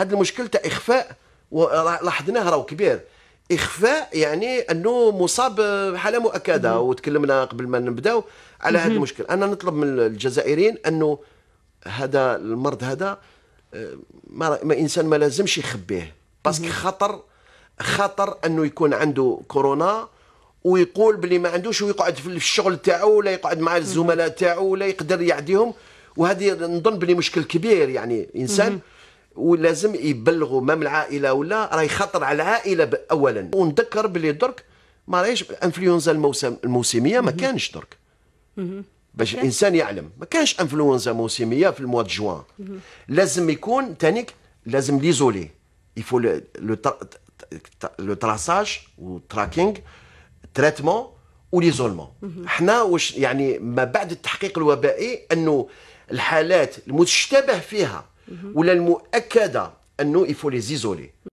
المشكل تاع اخفاء لاحظناه راهو كبير اخفاء يعني انه مصاب بحاله مؤكده وتكلمنا قبل ما نبداو على هذا المشكل انا نطلب من الجزائريين انه هذا المرض هذا آه، ما, ما انسان ما لازمش يخبيه باسكو خطر خطر انه يكون عنده كورونا ويقول بلي ما عندوش ويقعد في الشغل تاعو ولا يقعد مع الزملاء تاعو ولا يقدر يعديهم وهذه نظن بلي مشكل كبير يعني انسان ولازم يبلغوا مام العائله ولا راه يخطر على العائله اولا ونذكر بلي درك ما راهيش انفلونزا الموسم الموسميه ما كانش درك باش الانسان يعلم ما كانش انفلونزا موسميه في المواد جوان لازم يكون تانيك لازم ليزولي يفو لو لو تراساج والتراكينغ تريتمون وليزولمون حنا واش يعني ما بعد التحقيق الوبائي انه الحالات المشتبه فيها ولا المؤكده انه يفو لي زيزولي